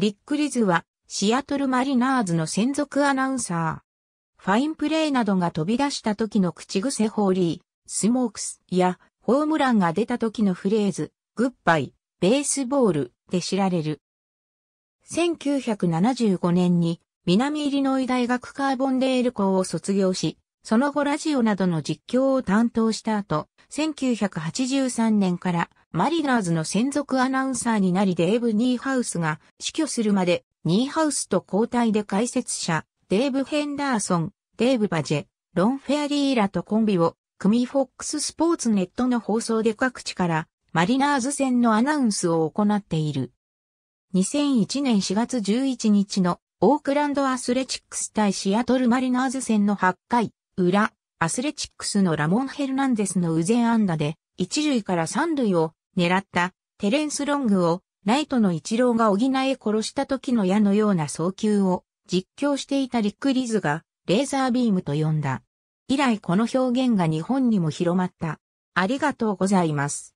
リック・リズは、シアトル・マリナーズの専属アナウンサー。ファインプレーなどが飛び出した時の口癖ホーリー、スモークスや、ホームランが出た時のフレーズ、グッバイ、ベースボールで知られる。1975年に、南イリノイ大学カーボンデール校を卒業し、その後ラジオなどの実況を担当した後、1983年からマリナーズの専属アナウンサーになりデーブ・ニーハウスが死去するまで、ニーハウスと交代で解説者、デーブ・ヘンダーソン、デーブ・バジェ、ロン・フェアリーラとコンビを、組フォックススポーツネットの放送で各地から、マリナーズ戦のアナウンスを行っている。2001年4月11日のオークランドアスレチックス対シアトルマリナーズ戦の8回、裏、アスレチックスのラモン・ヘルナンデスの右前安打で、一塁から三塁を狙ったテレンス・ロングをライトの一郎が補え殺した時の矢のような早球を実況していたリック・リズがレーザービームと呼んだ。以来この表現が日本にも広まった。ありがとうございます。